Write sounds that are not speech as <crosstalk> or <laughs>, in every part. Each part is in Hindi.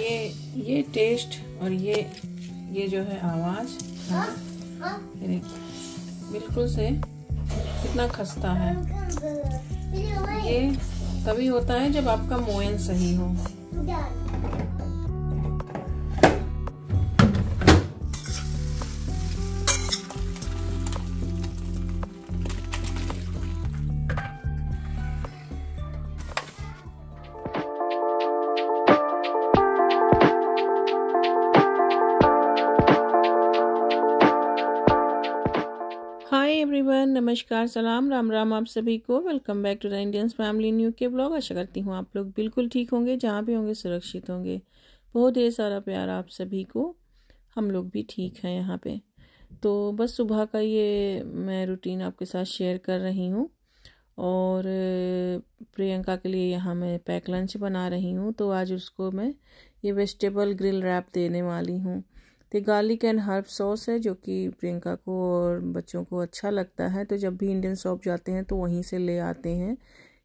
ये ये टेस्ट और ये ये जो है आवाज़ हाँ। बिल्कुल से कितना खस्ता है ये तभी होता है जब आपका मोयन सही हो नमस्कार सलाम राम राम आप सभी को welcome back to the Indians family new के ब्लॉग आशा करती हूँ आप लोग बिल्कुल ठीक होंगे जहाँ भी होंगे सुरक्षित होंगे बहुत ये सारा प्यार आप सभी को हम लोग भी ठीक हैं यहाँ पे तो बस सुबह का ये मैं रूटीन आपके साथ शेयर कर रही हूँ और प्रियंका के लिए यहाँ मैं पैक लंच बना रही हूँ तो आज उसको मैं ये वेजिटेबल ग्रिल रैप देने वाली हूँ तो गार्लिक एंड हर्ब सॉस है जो कि प्रियंका को और बच्चों को अच्छा लगता है तो जब भी इंडियन शॉप जाते हैं तो वहीं से ले आते हैं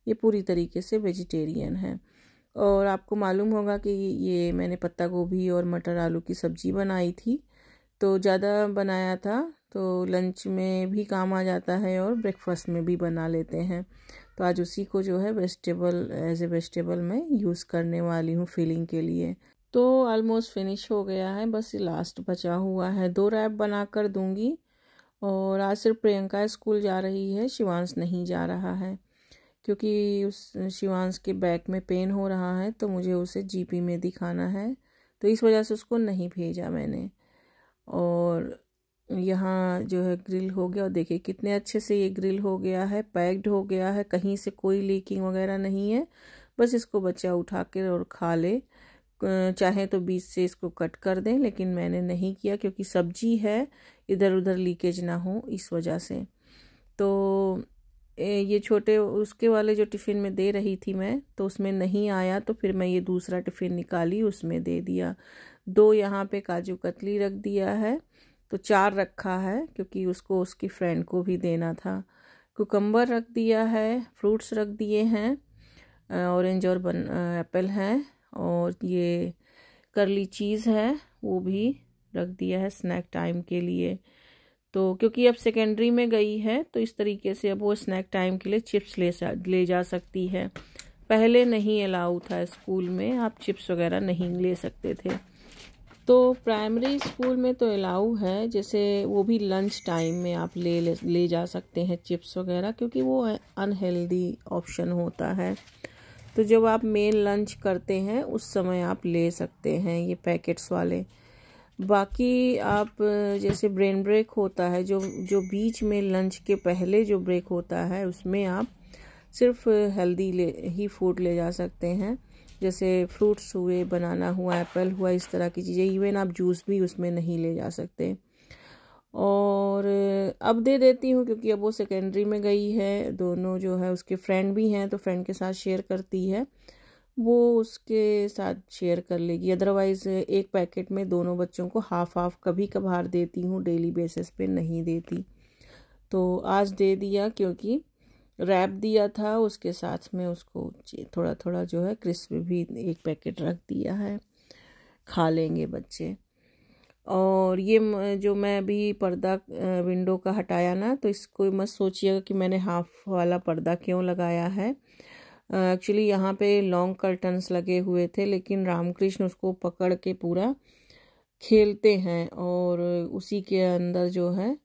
ये पूरी तरीके से वेजिटेरियन है और आपको मालूम होगा कि ये मैंने पत्ता गोभी और मटर आलू की सब्ज़ी बनाई थी तो ज़्यादा बनाया था तो लंच में भी काम आ जाता है और ब्रेकफास्ट में भी बना लेते हैं तो आज उसी को जो है वेजिटेबल एज ए वेजिटेबल मैं यूज़ करने वाली हूँ फीलिंग के लिए तो ऑलमोस्ट फिनिश हो गया है बस ये लास्ट बचा हुआ है दो रैप बना कर दूँगी और आज सिर्फ प्रियंका स्कूल जा रही है शिवांश नहीं जा रहा है क्योंकि उस शिवांश के बैक में पेन हो रहा है तो मुझे उसे जीपी में दिखाना है तो इस वजह से उसको नहीं भेजा मैंने और यहाँ जो है ग्रिल हो गया और देखिए कितने अच्छे से ये ग्रिल हो गया है पैक्ड हो गया है कहीं से कोई लीकिंग वगैरह नहीं है बस इसको बच्चा उठा कर और खा ले चाहे तो बीच से इसको कट कर दें लेकिन मैंने नहीं किया क्योंकि सब्जी है इधर उधर लीकेज ना हो इस वजह से तो ये छोटे उसके वाले जो टिफ़िन में दे रही थी मैं तो उसमें नहीं आया तो फिर मैं ये दूसरा टिफ़िन निकाली उसमें दे दिया दो यहाँ पे काजू कतली रख दिया है तो चार रखा है क्योंकि उसको उसकी फ्रेंड को भी देना था कुकम्बर रख दिया है फ्रूट्स रख दिए हैं ऑरेंज और बन एप्पल हैं और ये करली चीज़ है वो भी रख दिया है स्नैक टाइम के लिए तो क्योंकि अब सेकेंडरी में गई है तो इस तरीके से अब वो स्नैक टाइम के लिए चिप्स ले ले जा सकती है पहले नहीं अलाउ था स्कूल में आप चिप्स वगैरह नहीं ले सकते थे तो प्राइमरी स्कूल में तो अलाउ है जैसे वो भी लंच टाइम में आप ले ले जा सकते हैं चिप्स वगैरह क्योंकि वो अनहेल्दी ऑप्शन होता है तो जब आप मेन लंच करते हैं उस समय आप ले सकते हैं ये पैकेट्स वाले बाकी आप जैसे ब्रेन ब्रेक होता है जो जो बीच में लंच के पहले जो ब्रेक होता है उसमें आप सिर्फ हेल्दी ले ही फूड ले जा सकते हैं जैसे फ्रूट्स हुए बनाना हुआ एप्पल हुआ इस तरह की चीज़ें इवन आप जूस भी उसमें नहीं ले जा सकते और अब दे देती हूँ क्योंकि अब वो सेकेंडरी में गई है दोनों जो है उसके फ्रेंड भी हैं तो फ्रेंड के साथ शेयर करती है वो उसके साथ शेयर कर लेगी अदरवाइज़ एक पैकेट में दोनों बच्चों को हाफ हाफ कभी कभार देती हूँ डेली बेसिस पे नहीं देती तो आज दे दिया क्योंकि रैप दिया था उसके साथ में उसको थोड़ा थोड़ा जो है क्रिस्प भी एक पैकेट रख दिया है खा लेंगे बच्चे और ये जो मैं अभी पर्दा विंडो का हटाया ना तो इसको मत सोचिएगा कि मैंने हाफ वाला पर्दा क्यों लगाया है एक्चुअली यहाँ पे लॉन्ग कर्टन्स लगे हुए थे लेकिन रामकृष्ण उसको पकड़ के पूरा खेलते हैं और उसी के अंदर जो है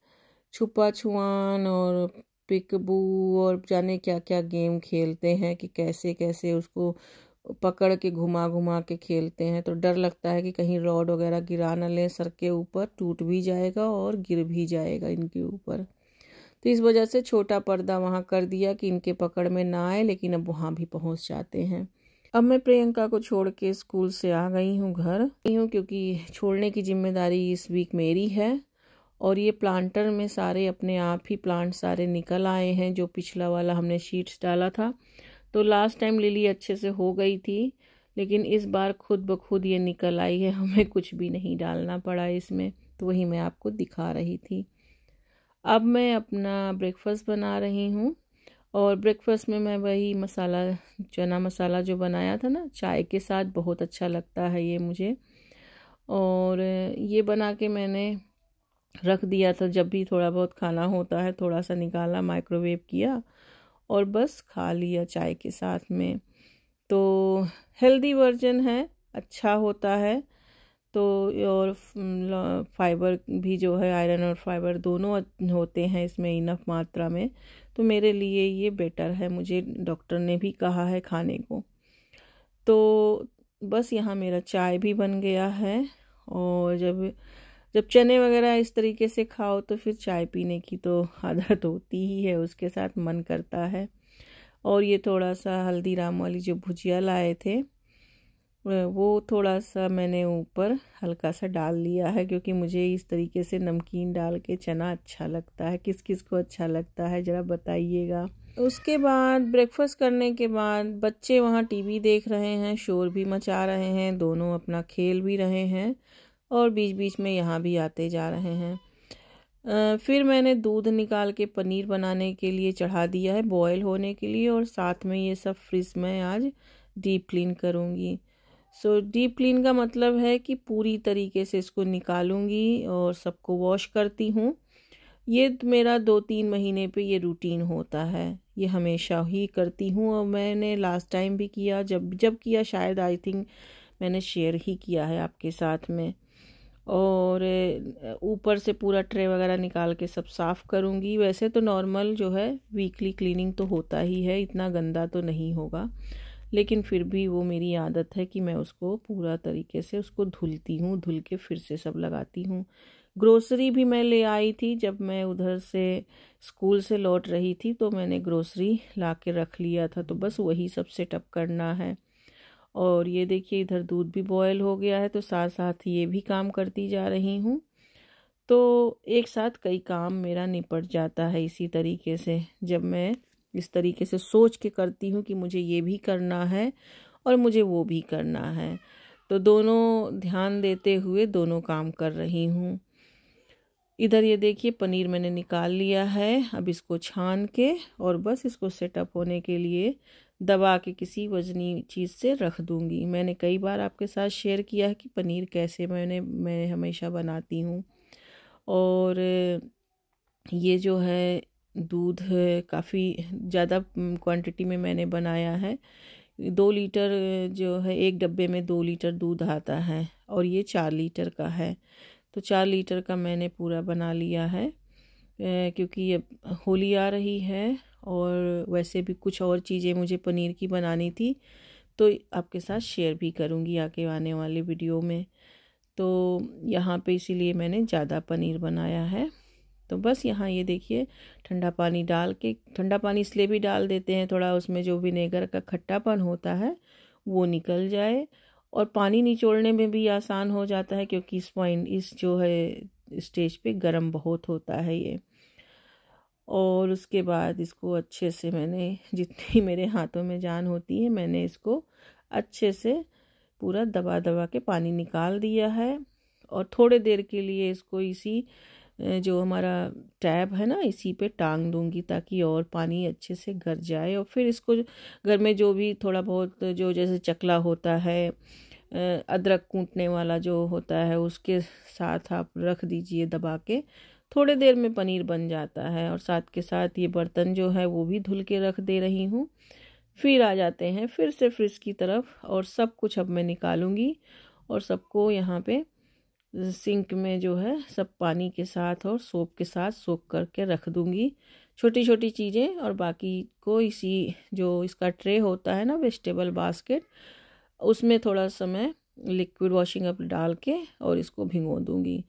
छुपा छुआन और पिकबू और जाने क्या क्या गेम खेलते हैं कि कैसे कैसे उसको पकड़ के घुमा घुमा के खेलते हैं तो डर लगता है कि कहीं रॉड वगैरह गिरा ना लें सर के ऊपर टूट भी जाएगा और गिर भी जाएगा इनके ऊपर तो इस वजह से छोटा पर्दा वहाँ कर दिया कि इनके पकड़ में ना आए लेकिन अब वहाँ भी पहुँच जाते हैं अब मैं प्रियंका को छोड़ के स्कूल से आ गई हूँ घर गई हूँ क्योंकि छोड़ने की जिम्मेदारी इस वीक मेरी है और ये प्लांटर में सारे अपने आप ही प्लांट सारे निकल आए हैं जो पिछला वाला हमने शीट्स डाला था तो लास्ट टाइम लिली अच्छे से हो गई थी लेकिन इस बार खुद ब खुद ये निकल आई है हमें कुछ भी नहीं डालना पड़ा इसमें तो वही मैं आपको दिखा रही थी अब मैं अपना ब्रेकफास्ट बना रही हूँ और ब्रेकफास्ट में मैं वही मसाला चना मसाला जो बनाया था ना चाय के साथ बहुत अच्छा लगता है ये मुझे और ये बना के मैंने रख दिया था जब भी थोड़ा बहुत खाना होता है थोड़ा सा निकाला माइक्रोवेव किया और बस खा लिया चाय के साथ में तो हेल्दी वर्जन है अच्छा होता है तो और फाइबर भी जो है आयरन और फाइबर दोनों होते हैं इसमें इनफ मात्रा में तो मेरे लिए ये बेटर है मुझे डॉक्टर ने भी कहा है खाने को तो बस यहाँ मेरा चाय भी बन गया है और जब जब चने वगैरह इस तरीके से खाओ तो फिर चाय पीने की तो <laughs> आदत होती ही है उसके साथ मन करता है और ये थोड़ा सा हल्दीराम वाली जो भुजिया लाए थे वो थोड़ा सा मैंने ऊपर हल्का सा डाल लिया है क्योंकि मुझे इस तरीके से नमकीन डाल के चना अच्छा लगता है किस किस को अच्छा लगता है ज़रा बताइएगा उसके बाद ब्रेकफास्ट करने के बाद बच्चे वहाँ टीवी देख रहे हैं शोर भी मचा रहे हैं दोनों अपना खेल भी रहे हैं और बीच बीच में यहाँ भी आते जा रहे हैं फिर मैंने दूध निकाल के पनीर बनाने के लिए चढ़ा दिया है बॉयल होने के लिए और साथ में ये सब फ्रिज में आज डीप क्लीन करूँगी सो डीप क्लीन का मतलब है कि पूरी तरीके से इसको निकालूंगी और सबको वॉश करती हूँ ये मेरा दो तीन महीने पे ये रूटीन होता है ये हमेशा ही करती हूँ और मैंने लास्ट टाइम भी किया जब जब किया शायद आई थिंक मैंने शेयर ही किया है आपके साथ में और ऊपर से पूरा ट्रे वगैरह निकाल के सब साफ़ करूँगी वैसे तो नॉर्मल जो है वीकली क्लीनिंग तो होता ही है इतना गंदा तो नहीं होगा लेकिन फिर भी वो मेरी आदत है कि मैं उसको पूरा तरीके से उसको धुलती हूँ धुल के फिर से सब लगाती हूँ ग्रोसरी भी मैं ले आई थी जब मैं उधर से स्कूल से लौट रही थी तो मैंने ग्रोसरी ला के रख लिया था तो बस वही सब सेटअप करना है और ये देखिए इधर दूध भी बॉयल हो गया है तो साथ साथ ये भी काम करती जा रही हूँ तो एक साथ कई काम मेरा निपट जाता है इसी तरीके से जब मैं इस तरीके से सोच के करती हूँ कि मुझे ये भी करना है और मुझे वो भी करना है तो दोनों ध्यान देते हुए दोनों काम कर रही हूँ इधर ये देखिए पनीर मैंने निकाल लिया है अब इसको छान के और बस इसको सेटअप होने के लिए दबा के किसी वजनी चीज़ से रख दूंगी मैंने कई बार आपके साथ शेयर किया है कि पनीर कैसे मैंने मैं हमेशा बनाती हूँ और ये जो है दूध काफ़ी ज़्यादा क्वांटिटी में मैंने बनाया है दो लीटर जो है एक डब्बे में दो लीटर दूध आता है और ये चार लीटर का है तो चार लीटर का मैंने पूरा बना लिया है क्योंकि ये होली आ रही है और वैसे भी कुछ और चीज़ें मुझे पनीर की बनानी थी तो आपके साथ शेयर भी करूँगी आगे आने वाले वीडियो में तो यहाँ पे इसीलिए मैंने ज़्यादा पनीर बनाया है तो बस यहाँ ये देखिए ठंडा पानी डाल के ठंडा पानी इसलिए भी डाल देते हैं थोड़ा उसमें जो विनेगर का खट्टापन होता है वो निकल जाए और पानी निचोड़ने में भी आसान हो जाता है क्योंकि इस पॉइंट इस जो है स्टेज पे गर्म बहुत होता है ये और उसके बाद इसको अच्छे से मैंने जितनी मेरे हाथों में जान होती है मैंने इसको अच्छे से पूरा दबा दबा के पानी निकाल दिया है और थोड़े देर के लिए इसको इसी जो हमारा टैब है ना इसी पे टांग दूंगी ताकि और पानी अच्छे से गर जाए और फिर इसको घर में जो भी थोड़ा बहुत जो जैसे चकला होता है अदरक कूटने वाला जो होता है उसके साथ आप रख दीजिए दबा के थोड़े देर में पनीर बन जाता है और साथ के साथ ये बर्तन जो है वो भी धुल के रख दे रही हूँ फिर आ जाते हैं फिर से फ्रिज की तरफ और सब कुछ अब मैं निकालूंगी और सबको यहाँ पे सिंक में जो है सब पानी के साथ और सोप के साथ सोख करके रख दूंगी छोटी छोटी चीज़ें और बाकी को इसी जो इसका ट्रे होता है ना वेजिटेबल बास्केट उसमें थोड़ा समय लिक्विड वॉशिंग अप डाल के और इसको भिगो दूंगी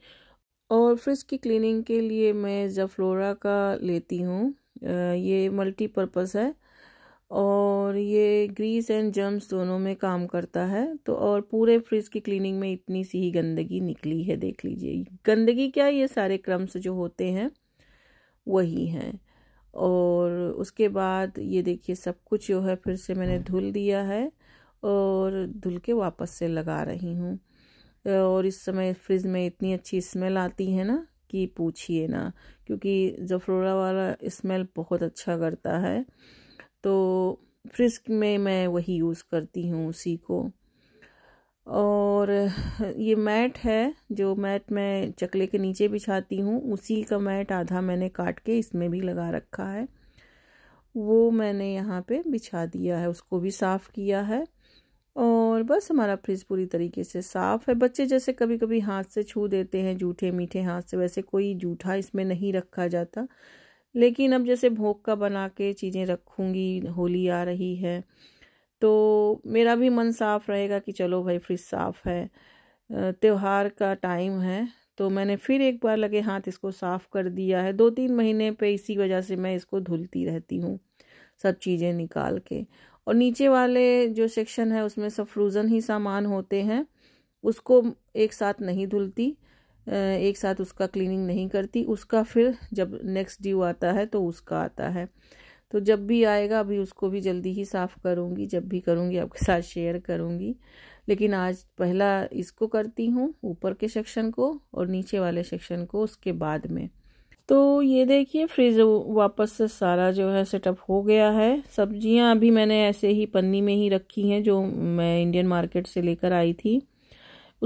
और फ्रिज की क्लीनिंग के लिए मैं जफ्लोरा का लेती हूँ ये मल्टीपर्पज़ है और ये ग्रीस एंड जम्स दोनों में काम करता है तो और पूरे फ्रिज की क्लीनिंग में इतनी सी ही गंदगी निकली है देख लीजिए गंदगी क्या ये सारे क्रम्स जो होते हैं वही हैं और उसके बाद ये देखिए सब कुछ जो है फिर से मैंने धुल दिया है और धुल के वापस से लगा रही हूँ और इस समय फ्रिज में इतनी अच्छी स्मेल आती है ना कि पूछिए ना क्योंकि जफरोड़ा वाला स्मेल बहुत अच्छा करता है तो फ्रिज में मैं वही यूज़ करती हूँ उसी को और ये मैट है जो मैट मैं चकले के नीचे बिछाती हूँ उसी का मैट आधा मैंने काट के इसमें भी लगा रखा है वो मैंने यहाँ पे बिछा दिया है उसको भी साफ़ किया है और बस हमारा फ्रिज पूरी तरीके से साफ़ है बच्चे जैसे कभी कभी हाथ से छू देते हैं जूठे मीठे हाथ से वैसे कोई जूठा इसमें नहीं रखा जाता लेकिन अब जैसे भोग का बना के चीज़ें रखूँगी होली आ रही है तो मेरा भी मन साफ़ रहेगा कि चलो भाई फ्रिज साफ़ है त्यौहार का टाइम है तो मैंने फिर एक बार लगे हाथ इसको साफ़ कर दिया है दो तीन महीने पे इसी वजह से मैं इसको धुलती रहती हूँ सब चीज़ें निकाल के और नीचे वाले जो सेक्शन है उसमें सब फ्रोज़न ही सामान होते हैं उसको एक साथ नहीं धुलती एक साथ उसका क्लीनिंग नहीं करती उसका फिर जब नेक्स्ट ड्यू आता है तो उसका आता है तो जब भी आएगा अभी उसको भी जल्दी ही साफ़ करूँगी जब भी करूँगी आपके साथ शेयर करूँगी लेकिन आज पहला इसको करती हूँ ऊपर के सेक्शन को और नीचे वाले सेक्शन को उसके बाद में तो ये देखिए फ्रिज वापस से सारा जो है सेटअप हो गया है सब्जियां अभी मैंने ऐसे ही पन्नी में ही रखी हैं जो मैं इंडियन मार्केट से लेकर आई थी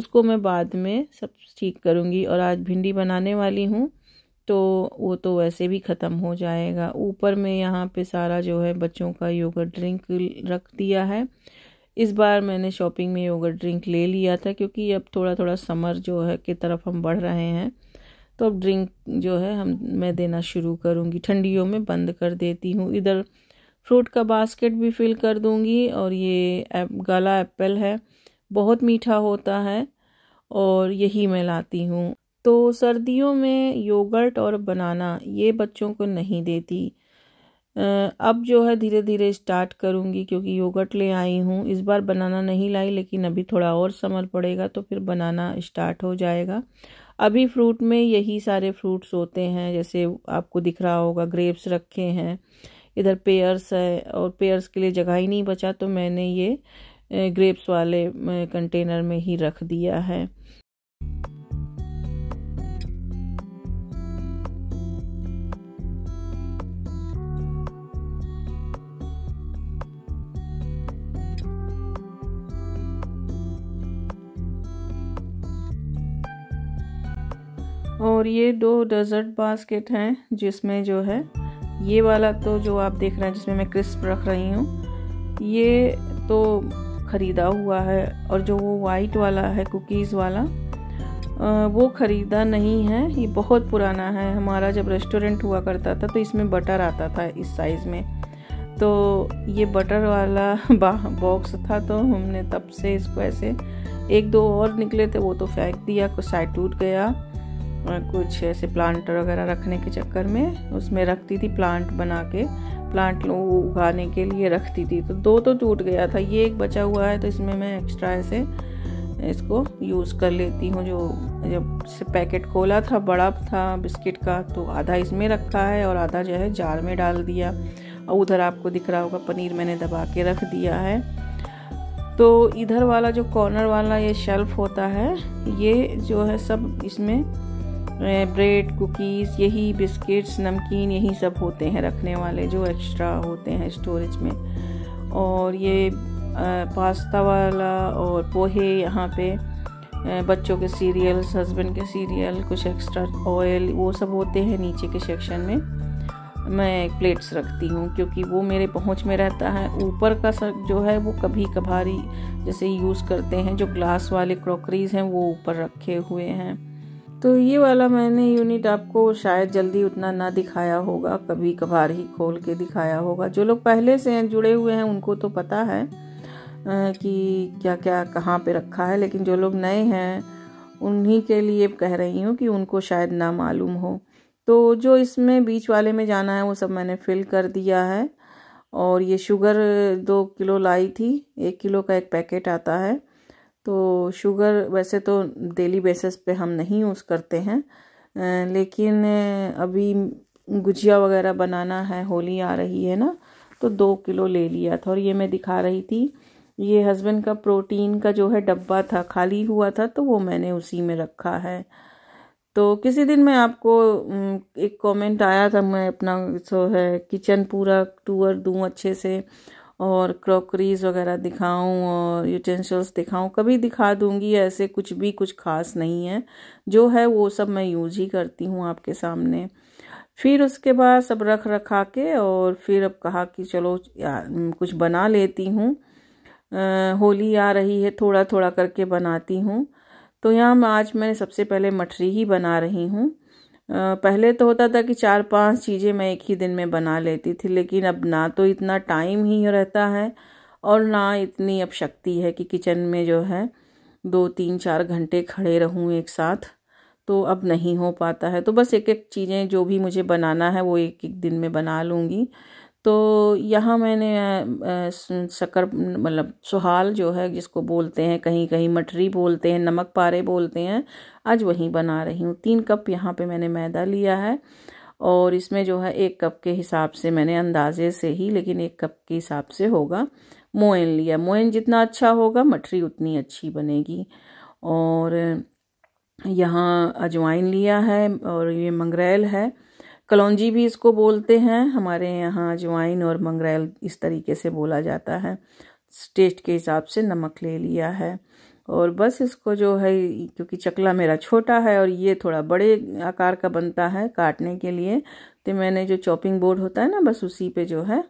उसको मैं बाद में सब ठीक करूँगी और आज भिंडी बनाने वाली हूँ तो वो तो वैसे भी ख़त्म हो जाएगा ऊपर में यहाँ पे सारा जो है बच्चों का योगा ड्रिंक रख दिया है इस बार मैंने शॉपिंग में योगा ड्रिंक ले लिया था क्योंकि अब थोड़ा थोड़ा समर जो है की तरफ हम बढ़ रहे हैं तो अब ड्रिंक जो है हम मैं देना शुरू करूँगी ठंडियों में बंद कर देती हूँ इधर फ्रूट का बास्केट भी फिल कर दूँगी और ये एप, गला एप्पल है बहुत मीठा होता है और यही मैं लाती हूँ तो सर्दियों में योगर्ट और बनाना ये बच्चों को नहीं देती अब जो है धीरे धीरे स्टार्ट करूँगी क्योंकि योगर्ट ले आई हूँ इस बार बनाना नहीं लाई लेकिन अभी थोड़ा और समर पड़ेगा तो फिर बनाना स्टार्ट हो जाएगा अभी फ्रूट में यही सारे फ्रूट्स होते हैं जैसे आपको दिख रहा होगा ग्रेप्स रखे हैं इधर पेयर्स है और पेयर्स के लिए जगह ही नहीं बचा तो मैंने ये ग्रेप्स वाले कंटेनर में ही रख दिया है और ये दो डेजर्ट बास्केट हैं जिसमें जो है ये वाला तो जो आप देख रहे हैं जिसमें मैं क्रिस्प रख रही हूँ ये तो ख़रीदा हुआ है और जो वो वाइट वाला है कुकीज़ वाला वो ख़रीदा नहीं है ये बहुत पुराना है हमारा जब रेस्टोरेंट हुआ करता था तो इसमें बटर आता था इस साइज़ में तो ये बटर वाला <laughs> बॉक्स था तो हमने तब से इसको ऐसे एक दो और निकले थे वो तो फेंक दिया कुछ साइड टूट गया कुछ ऐसे प्लांट वगैरह रखने के चक्कर में उसमें रखती थी प्लांट बना के प्लांट उगाने के लिए रखती थी तो दो तो टूट गया था ये एक बचा हुआ है तो इसमें मैं एक्स्ट्रा ऐसे इसको यूज़ कर लेती हूँ जो जब से पैकेट खोला था बड़ा था बिस्किट का तो आधा इसमें रखा है और आधा जो है जार में डाल दिया और उधर आपको दिख रहा होगा पनीर मैंने दबा के रख दिया है तो इधर वाला जो कॉर्नर वाला ये शेल्फ़ होता है ये जो है सब इसमें ब्रेड कुकीज़ यही बिस्किट्स नमकीन यही सब होते हैं रखने वाले जो एक्स्ट्रा होते हैं स्टोरेज में और ये पास्ता वाला और पोहे यहाँ पे बच्चों के सीरियल्स हस्बैंड के सीरियल कुछ एक्स्ट्रा ऑयल वो सब होते हैं नीचे के सेक्शन में मैं प्लेट्स रखती हूँ क्योंकि वो मेरे पहुँच में रहता है ऊपर का सब जो है वो कभी कभारी जैसे यूज़ करते हैं जो ग्लास वाले क्रॉकरीज हैं वो ऊपर रखे हुए हैं तो ये वाला मैंने यूनिट आपको शायद जल्दी उतना ना दिखाया होगा कभी कभार ही खोल के दिखाया होगा जो लोग पहले से जुड़े हुए हैं उनको तो पता है कि क्या क्या कहाँ पे रखा है लेकिन जो लोग नए हैं उन्हीं के लिए कह रही हूँ कि उनको शायद ना मालूम हो तो जो इसमें बीच वाले में जाना है वो सब मैंने फिल कर दिया है और ये शुगर दो किलो लाई थी एक किलो का एक पैकेट आता है तो शुगर वैसे तो डेली बेसिस पे हम नहीं यूज़ करते हैं लेकिन अभी गुजिया वगैरह बनाना है होली आ रही है ना तो दो किलो ले लिया था और ये मैं दिखा रही थी ये हस्बैंड का प्रोटीन का जो है डब्बा था खाली हुआ था तो वो मैंने उसी में रखा है तो किसी दिन मैं आपको एक कमेंट आया था मैं अपना सो है किचन पूरा टूर दूं अच्छे से और क्रॉकरीज वगैरह दिखाऊं और यूटेंशल्स दिखाऊं कभी दिखा दूंगी ऐसे कुछ भी कुछ खास नहीं है जो है वो सब मैं यूज ही करती हूँ आपके सामने फिर उसके बाद सब रख रखा के और फिर अब कहा कि चलो कुछ बना लेती हूँ होली आ रही है थोड़ा थोड़ा करके बनाती हूँ तो यहाँ आज मैं सबसे पहले मठरी ही बना रही हूँ पहले तो होता था कि चार पांच चीज़ें मैं एक ही दिन में बना लेती थी लेकिन अब ना तो इतना टाइम ही रहता है और ना इतनी अब शक्ति है कि किचन में जो है दो तीन चार घंटे खड़े रहूँ एक साथ तो अब नहीं हो पाता है तो बस एक एक चीज़ें जो भी मुझे बनाना है वो एक एक दिन में बना लूँगी तो यहाँ मैंने शक्कर मतलब सुहाल जो है जिसको बोलते हैं कहीं कहीं मठरी बोलते हैं नमक पारे बोलते हैं आज वहीं बना रही हूँ तीन कप यहाँ पे मैंने मैदा लिया है और इसमें जो है एक कप के हिसाब से मैंने अंदाजे से ही लेकिन एक कप के हिसाब से होगा मोइन लिया मोइन जितना अच्छा होगा मठरी उतनी अच्छी बनेगी और यहाँ अजवाइन लिया है और ये मंगरेल है कलौजी भी इसको बोलते हैं हमारे यहाँ अजवाइन और मंगरेल इस तरीके से बोला जाता है टेस्ट के हिसाब से नमक ले लिया है और बस इसको जो है क्योंकि चकला मेरा छोटा है और ये थोड़ा बड़े आकार का बनता है काटने के लिए तो मैंने जो चॉपिंग बोर्ड होता है ना बस उसी पे जो है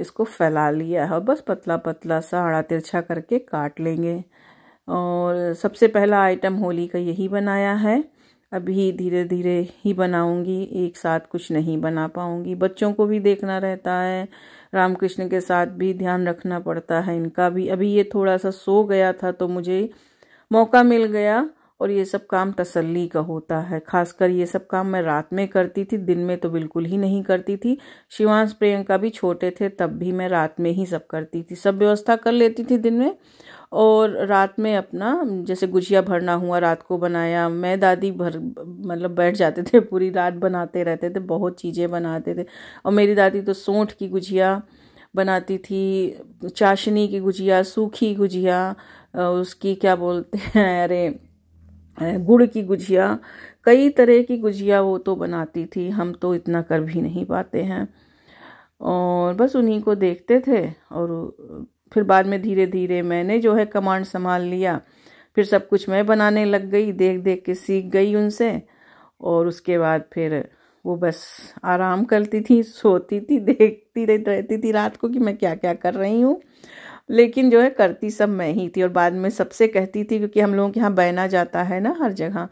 इसको फैला लिया है और बस पतला पतला सा आड़ा तिरछा करके काट लेंगे और सबसे पहला आइटम होली का यही बनाया है अभी धीरे धीरे ही बनाऊंगी एक साथ कुछ नहीं बना पाऊंगी बच्चों को भी देखना रहता है रामकृष्ण के साथ भी ध्यान रखना पड़ता है इनका भी अभी ये थोड़ा सा सो गया था तो मुझे मौका मिल गया और ये सब काम तसल्ली का होता है खासकर ये सब काम मैं रात में करती थी दिन में तो बिल्कुल ही नहीं करती थी शिवांश प्रियंका भी छोटे थे तब भी मैं रात में ही सब करती थी सब व्यवस्था कर लेती थी दिन में और रात में अपना जैसे गुजिया भरना हुआ रात को बनाया मैं दादी भर मतलब बैठ जाते थे पूरी रात बनाते रहते थे बहुत चीज़ें बनाते थे और मेरी दादी तो सोंठ की गुजिया बनाती थी चाशनी की गुजिया सूखी गुजिया उसकी क्या बोलते हैं अरे गुड़ की गुजिया कई तरह की गुजिया वो तो बनाती थी हम तो इतना कर भी नहीं पाते हैं और बस उन्हीं को देखते थे और फिर बाद में धीरे धीरे मैंने जो है कमांड संभाल लिया फिर सब कुछ मैं बनाने लग गई देख देख के सीख गई उनसे और उसके बाद फिर वो बस आराम करती थी सोती थी देखती रहती थी रात को कि मैं क्या क्या कर रही हूँ लेकिन जो है करती सब मैं ही थी और बाद में सबसे कहती थी क्योंकि हम लोगों के यहाँ बैना जाता है ना हर जगह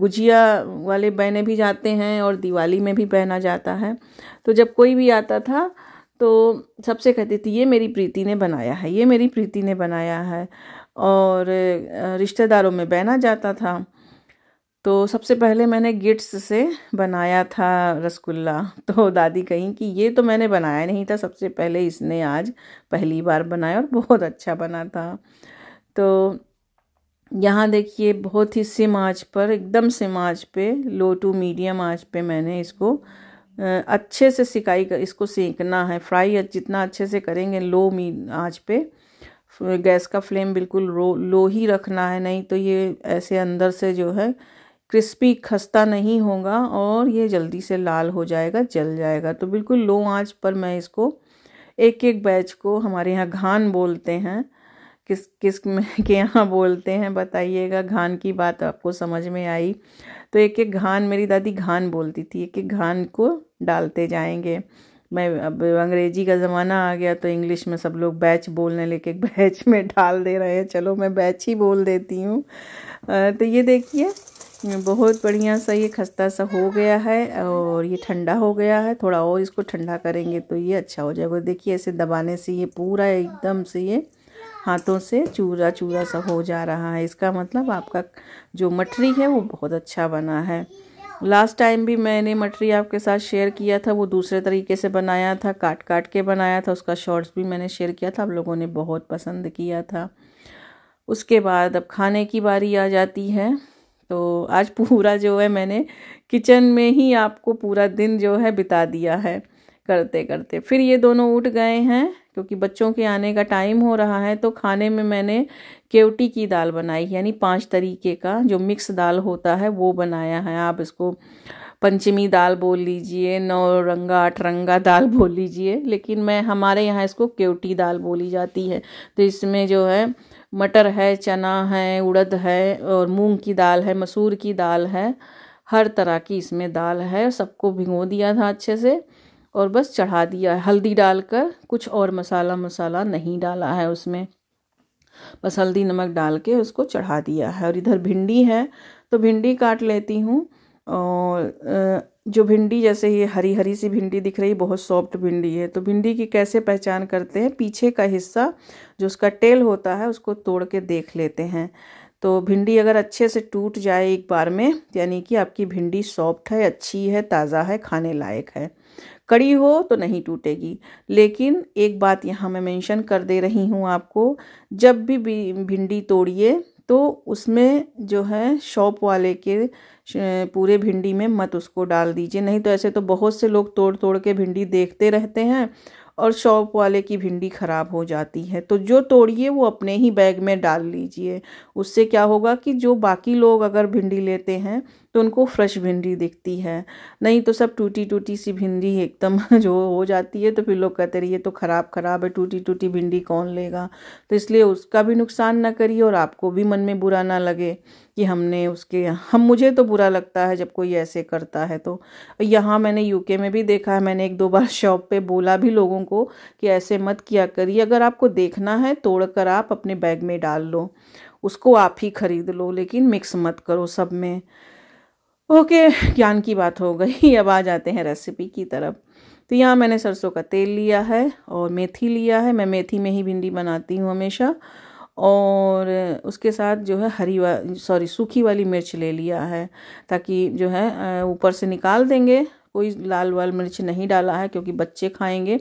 गुजिया वाले बहने भी जाते हैं और दिवाली में भी बहना जाता है तो जब कोई भी आता था तो सबसे कहती थी ये मेरी प्रीति ने बनाया है ये मेरी प्रीति ने बनाया है और रिश्तेदारों में बहना जाता था तो सबसे पहले मैंने गिट्स से बनाया था रसगुल्ला तो दादी कहीं कि ये तो मैंने बनाया नहीं था सबसे पहले इसने आज पहली बार बनाया और बहुत अच्छा बना था तो यहाँ देखिए बहुत ही सिम आँच पर एकदम सिम आँच पे लो टू मीडियम आँच पे मैंने इसको अच्छे से सिकाई कर इसको सेकना है फ्राई जितना अच्छे से करेंगे लो मी आँच पे गैस का फ्लेम बिल्कुल लो लो ही रखना है नहीं तो ये ऐसे अंदर से जो है क्रिस्पी खस्ता नहीं होगा और ये जल्दी से लाल हो जाएगा जल जाएगा तो बिल्कुल लो आँच पर मैं इसको एक एक बैच को हमारे यहाँ घान बोलते हैं किस किस <laughs> के यहाँ बोलते हैं बताइएगा घान की बात आपको समझ में आई तो एक एक घान मेरी दादी घान बोलती थी एक एक घान को डालते जाएंगे मैं अब अंग्रेजी का ज़माना आ गया तो इंग्लिश में सब लोग बैच बोलने लेके बैच <laughs> में डाल दे रहे हैं चलो मैं बैच ही बोल देती हूँ तो ये देखिए बहुत बढ़िया सा ये खस्ता सा हो गया है और ये ठंडा हो गया है थोड़ा और इसको ठंडा करेंगे तो ये अच्छा हो जाएगा देखिए ऐसे दबाने से ये पूरा एकदम से ये हाथों से चूरा चूरा सा हो जा रहा है इसका मतलब आपका जो मटरी है वो बहुत अच्छा बना है लास्ट टाइम भी मैंने मटरी आपके साथ शेयर किया था वो दूसरे तरीके से बनाया था काट काट के बनाया था उसका शॉर्ट्स भी मैंने शेयर किया था आप लोगों ने बहुत पसंद किया था उसके बाद अब खाने की बारी आ जाती है तो आज पूरा जो है मैंने किचन में ही आपको पूरा दिन जो है बिता दिया है करते करते फिर ये दोनों उठ गए हैं क्योंकि बच्चों के आने का टाइम हो रहा है तो खाने में मैंने केवटी की दाल बनाई यानी पांच तरीके का जो मिक्स दाल होता है वो बनाया है आप इसको पंचमी दाल बोल लीजिए नौ रंगा आठ रंगा दाल <laughs> बोल लीजिए लेकिन मैं हमारे यहाँ इसको केवटी दाल बोली जाती है तो इसमें जो है मटर है चना है उड़द है और मूंग की दाल है मसूर की दाल है हर तरह की इसमें दाल है सबको भिगो दिया था अच्छे से और बस चढ़ा दिया है हल्दी डालकर कुछ और मसाला मसाला नहीं डाला है उसमें बस हल्दी नमक डाल के उसको चढ़ा दिया है और इधर भिंडी है तो भिंडी काट लेती हूँ और जो भिंडी जैसे ये हरी हरी सी भिंडी दिख रही बहुत सॉफ्ट भिंडी है तो भिंडी की कैसे पहचान करते हैं पीछे का हिस्सा जो उसका टेल होता है उसको तोड़ के देख लेते हैं तो भिंडी अगर अच्छे से टूट जाए एक बार में यानी कि आपकी भिंडी सॉफ्ट है अच्छी है ताज़ा है खाने लायक है कड़ी हो तो नहीं टूटेगी लेकिन एक बात यहाँ मैं मेंशन कर दे रही हूँ आपको जब भी भिंडी तोड़िए तो उसमें जो है शॉप वाले के पूरे भिंडी में मत उसको डाल दीजिए नहीं तो ऐसे तो बहुत से लोग तोड़ तोड़ के भिंडी देखते रहते हैं और शॉप वाले की भिंडी ख़राब हो जाती है तो जो तोड़िए वो अपने ही बैग में डाल लीजिए उससे क्या होगा कि जो बाकी लोग अगर भिंडी लेते हैं तो उनको फ्रेश भिंडी दिखती है नहीं तो सब टूटी टूटी सी भिंडी एकदम <laughs> जो हो जाती है तो फिर लोग कहते रहिए तो ख़राब ख़राब है टूटी टूटी भिंडी कौन लेगा तो इसलिए उसका भी नुकसान ना करिए और आपको भी मन में बुरा ना लगे कि हमने उसके हम मुझे तो बुरा लगता है जब कोई ऐसे करता है तो यहाँ मैंने यूके में भी देखा है मैंने एक दो बार शॉप <laughs> पे बोला भी लोगों को कि ऐसे मत किया करिए अगर आपको देखना है तोड़ कर आप अपने बैग में डाल लो उसको आप ही खरीद लो लेकिन मिक्स मत करो सब में ओके ज्ञान की बात हो गई अब आ जाते हैं रेसिपी की तरफ तो यहाँ मैंने सरसों का तेल लिया है और मेथी लिया है मैं मेथी में ही भिंडी बनाती हूँ हमेशा और उसके साथ जो है हरी वा सॉरी सूखी वाली मिर्च ले लिया है ताकि जो है ऊपर से निकाल देंगे कोई लाल वाल मिर्च नहीं डाला है क्योंकि बच्चे खाएंगे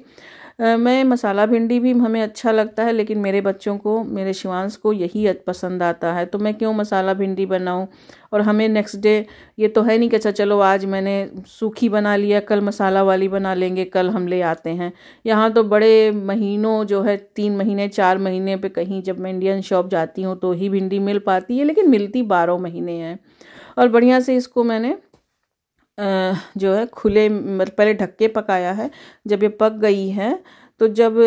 मैं मसाला भिंडी भी हमें अच्छा लगता है लेकिन मेरे बच्चों को मेरे शिवांश को यही पसंद आता है तो मैं क्यों मसाला भिंडी बनाऊं और हमें नेक्स्ट डे ये तो है नहीं कि अच्छा चलो आज मैंने सूखी बना लिया कल मसाला वाली बना लेंगे कल हम ले आते हैं यहाँ तो बड़े महीनों जो है तीन महीने चार महीने पे कहीं जब मैं इंडियन शॉप जाती हूँ तो ही भिंडी मिल पाती है लेकिन मिलती बारह महीने हैं और बढ़िया से इसको मैंने जो है खुले मतलब पहले ढक के पकाया है जब ये पक गई है तो जब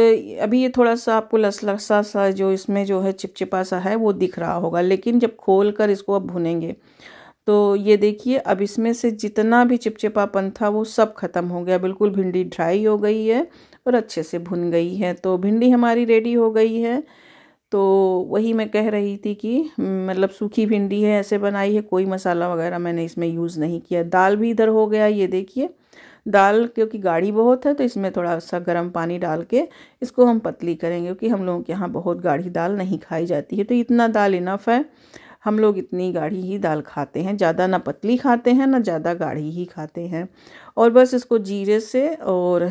अभी ये थोड़ा सा आपको लसलसा सा जो इसमें जो है चिपचिपा सा है वो दिख रहा होगा लेकिन जब खोल कर इसको आप भुनेंगे तो ये देखिए अब इसमें से जितना भी चिपचिपापन था वो सब ख़त्म हो गया बिल्कुल भिंडी ड्राई हो गई है और अच्छे से भुन गई है तो भिंडी हमारी रेडी हो गई है तो वही मैं कह रही थी कि मतलब सूखी भिंडी है ऐसे बनाई है कोई मसाला वगैरह मैंने इसमें यूज़ नहीं किया दाल भी इधर हो गया ये देखिए दाल क्योंकि गाढ़ी बहुत है तो इसमें थोड़ा सा गर्म पानी डाल के इसको हम पतली करेंगे क्योंकि हम लोगों के यहाँ बहुत गाढ़ी दाल नहीं खाई जाती है तो इतना दाल इनफ है हम लोग इतनी गाढ़ी ही दाल खाते हैं ज़्यादा ना पतली खाते हैं ना ज़्यादा गाढ़ी ही खाते हैं और बस इसको जीरे से और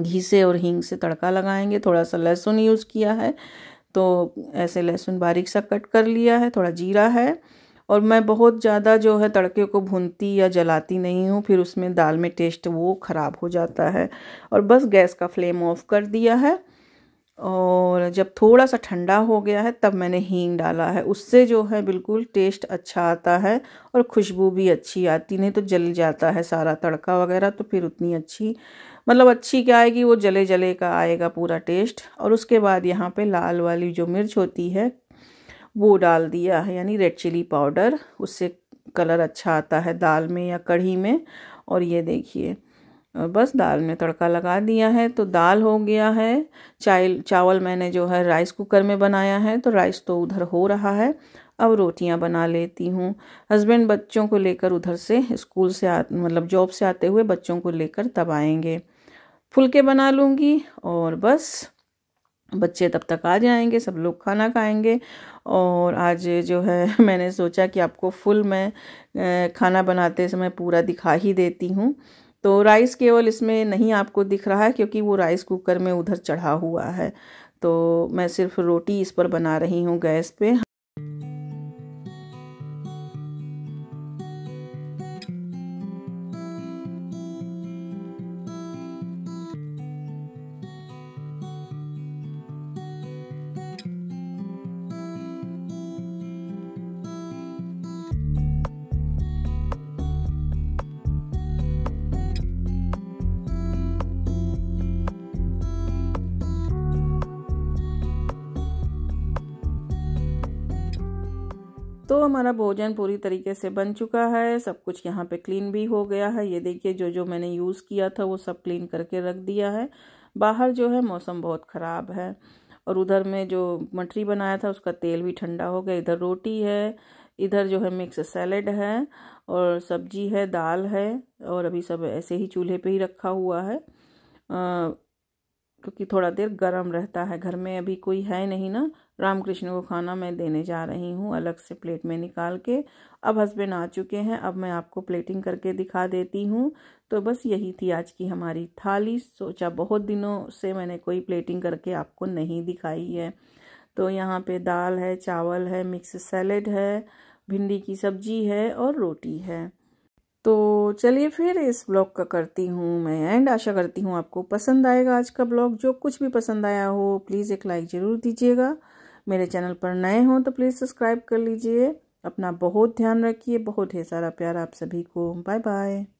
घी से और हींग से तड़का लगाएंगे थोड़ा सा लहसुन यूज़ किया है तो ऐसे लहसुन बारीक सा कट कर लिया है थोड़ा जीरा है और मैं बहुत ज़्यादा जो है तड़के को भूनती या जलाती नहीं हूँ फिर उसमें दाल में टेस्ट वो ख़राब हो जाता है और बस गैस का फ्लेम ऑफ कर दिया है और जब थोड़ा सा ठंडा हो गया है तब मैंने हींग डाला है उससे जो है बिल्कुल टेस्ट अच्छा आता है और खुशबू भी अच्छी आती नहीं तो जल जाता है सारा तड़का वगैरह तो फिर उतनी अच्छी मतलब अच्छी क्या है कि वो जले जले का आएगा पूरा टेस्ट और उसके बाद यहाँ पे लाल वाली जो मिर्च होती है वो डाल दिया है यानी रेड चिली पाउडर उससे कलर अच्छा आता है दाल में या कढ़ी में और ये देखिए और बस दाल में तड़का लगा दिया है तो दाल हो गया है चाय चावल मैंने जो है राइस कुकर में बनाया है तो राइस तो उधर हो रहा है अब रोटियां बना लेती हूँ हस्बैंड बच्चों को लेकर उधर से स्कूल से आ मतलब जॉब से आते हुए बच्चों को लेकर तब आएंगे फुलके बना लूँगी और बस बच्चे तब तक आ जाएंगे सब लोग खाना खाएंगे और आज जो है <laughs> मैंने सोचा कि आपको फुल मैं खाना बनाते समय पूरा दिखा ही देती हूँ तो राइस केवल इसमें नहीं आपको दिख रहा है क्योंकि वो राइस कुकर में उधर चढ़ा हुआ है तो मैं सिर्फ रोटी इस पर बना रही हूँ गैस पे तो हमारा भोजन पूरी तरीके से बन चुका है सब कुछ यहाँ पे क्लीन भी हो गया है ये देखिए जो जो मैंने यूज़ किया था वो सब क्लीन करके रख दिया है बाहर जो है मौसम बहुत ख़राब है और उधर में जो मटरी बनाया था उसका तेल भी ठंडा हो गया इधर रोटी है इधर जो है मिक्स सैलड है और सब्जी है दाल है और अभी सब ऐसे ही चूल्हे पर ही रखा हुआ है क्योंकि थोड़ा देर गर्म रहता है घर में अभी कोई है नहीं ना रामकृष्ण को खाना मैं देने जा रही हूँ अलग से प्लेट में निकाल के अब हस्बैंड आ चुके हैं अब मैं आपको प्लेटिंग करके दिखा देती हूँ तो बस यही थी आज की हमारी थाली सोचा बहुत दिनों से मैंने कोई प्लेटिंग करके आपको नहीं दिखाई है तो यहाँ पे दाल है चावल है मिक्स सैलेड है भिंडी की सब्जी है और रोटी है तो चलिए फिर इस ब्लॉग का करती हूँ मैं एंड आशा करती हूँ आपको पसंद आएगा आज का ब्लॉग जो कुछ भी पसंद आया हो प्लीज़ एक लाइक ज़रूर दीजिएगा मेरे चैनल पर नए हों तो प्लीज़ सब्सक्राइब कर लीजिए अपना बहुत ध्यान रखिए बहुत ढेर सारा प्यार आप सभी को बाय बाय